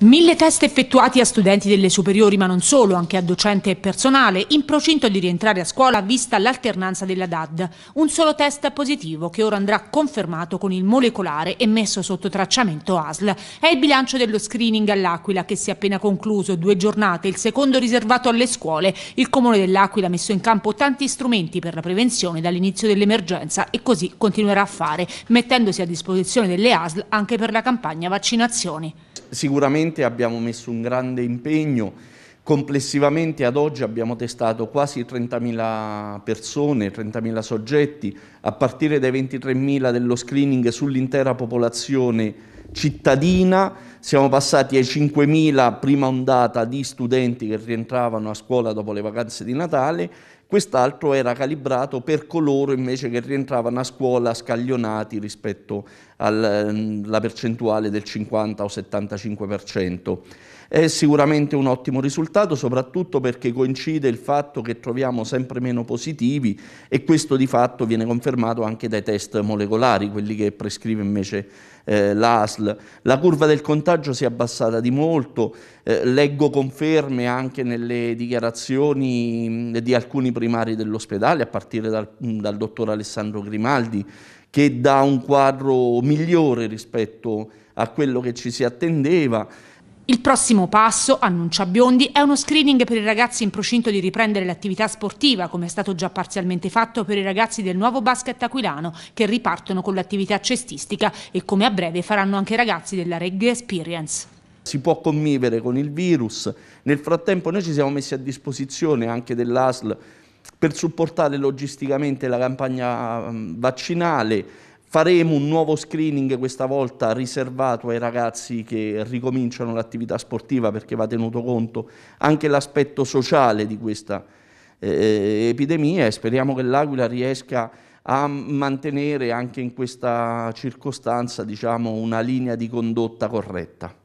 Mille test effettuati a studenti delle superiori, ma non solo, anche a docente e personale, in procinto di rientrare a scuola vista l'alternanza della DAD. Un solo test positivo che ora andrà confermato con il molecolare e messo sotto tracciamento ASL. È il bilancio dello screening all'Aquila che si è appena concluso, due giornate, il secondo riservato alle scuole. Il comune dell'Aquila ha messo in campo tanti strumenti per la prevenzione dall'inizio dell'emergenza e così continuerà a fare, mettendosi a disposizione delle ASL anche per la campagna vaccinazioni. Sicuramente abbiamo messo un grande impegno, complessivamente ad oggi abbiamo testato quasi 30.000 persone, 30.000 soggetti, a partire dai 23.000 dello screening sull'intera popolazione cittadina, siamo passati ai 5.000 prima ondata di studenti che rientravano a scuola dopo le vacanze di Natale quest'altro era calibrato per coloro invece che rientravano a scuola scaglionati rispetto alla mm, percentuale del 50 o 75%. È sicuramente un ottimo risultato, soprattutto perché coincide il fatto che troviamo sempre meno positivi e questo di fatto viene confermato anche dai test molecolari, quelli che prescrive invece eh, l'ASL. La curva del contagio si è abbassata di molto, eh, leggo conferme anche nelle dichiarazioni mm, di alcuni primari dell'ospedale, a partire dal, dal dottor Alessandro Grimaldi, che dà un quadro migliore rispetto a quello che ci si attendeva. Il prossimo passo, annuncia Biondi, è uno screening per i ragazzi in procinto di riprendere l'attività sportiva, come è stato già parzialmente fatto per i ragazzi del nuovo basket aquilano che ripartono con l'attività cestistica e come a breve faranno anche i ragazzi della Reggae Experience. Si può convivere con il virus, nel frattempo noi ci siamo messi a disposizione anche dell'ASL per supportare logisticamente la campagna vaccinale. Faremo un nuovo screening, questa volta riservato ai ragazzi che ricominciano l'attività sportiva perché va tenuto conto anche l'aspetto sociale di questa eh, eh epidemia e speriamo che l'Aquila riesca a mantenere anche in questa circostanza diciamo, una linea di condotta corretta.